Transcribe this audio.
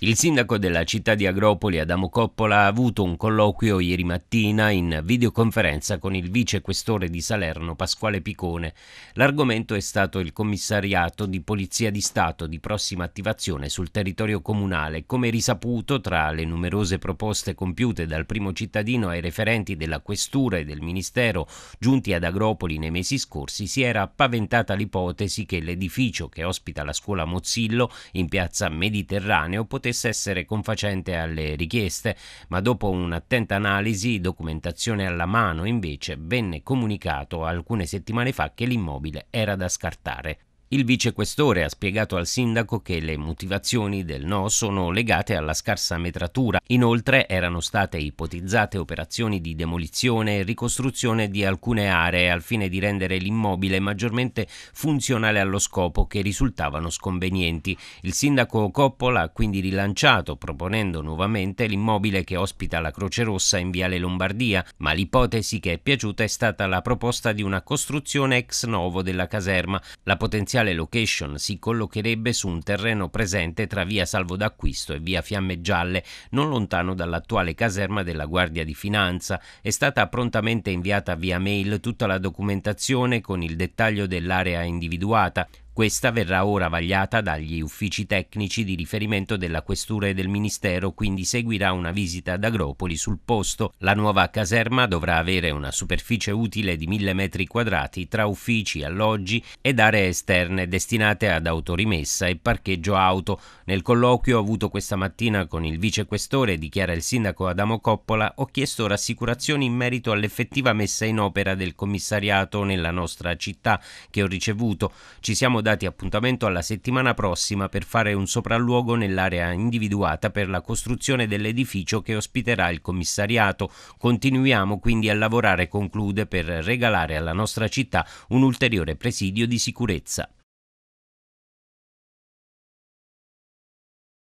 Il sindaco della città di Agropoli, Adamo Coppola, ha avuto un colloquio ieri mattina in videoconferenza con il vice questore di Salerno, Pasquale Picone. L'argomento è stato il commissariato di Polizia di Stato di prossima attivazione sul territorio comunale. Come risaputo, tra le numerose proposte compiute dal primo cittadino ai referenti della questura e del ministero giunti ad Agropoli nei mesi scorsi, si era paventata l'ipotesi che l'edificio che ospita la scuola Mozzillo in piazza Mediterraneo potesse potesse essere confacente alle richieste, ma dopo un'attenta analisi, documentazione alla mano invece, venne comunicato alcune settimane fa che l'immobile era da scartare. Il vicequestore ha spiegato al sindaco che le motivazioni del no sono legate alla scarsa metratura. Inoltre erano state ipotizzate operazioni di demolizione e ricostruzione di alcune aree al fine di rendere l'immobile maggiormente funzionale allo scopo che risultavano sconvenienti. Il sindaco Coppola ha quindi rilanciato proponendo nuovamente l'immobile che ospita la Croce Rossa in Viale Lombardia, ma l'ipotesi che è piaciuta è stata la proposta di una costruzione ex novo della caserma. La potenziale potenziale location si collocherebbe su un terreno presente tra via Salvo d'Acquisto e via Fiamme Gialle, non lontano dall'attuale caserma della Guardia di Finanza. È stata prontamente inviata via mail tutta la documentazione con il dettaglio dell'area individuata. Questa verrà ora vagliata dagli uffici tecnici di riferimento della Questura e del Ministero, quindi seguirà una visita ad Agropoli sul posto. La nuova caserma dovrà avere una superficie utile di 1000 m quadrati tra uffici, alloggi ed aree esterne destinate ad autorimessa e parcheggio auto. Nel colloquio avuto questa mattina con il vicequestore, dichiara il sindaco Adamo Coppola, ho chiesto rassicurazioni in merito all'effettiva messa in opera del commissariato nella nostra città che ho ricevuto. Ci siamo dati appuntamento alla settimana prossima per fare un sopralluogo nell'area individuata per la costruzione dell'edificio che ospiterà il commissariato. Continuiamo quindi a lavorare, conclude, per regalare alla nostra città un ulteriore presidio di sicurezza.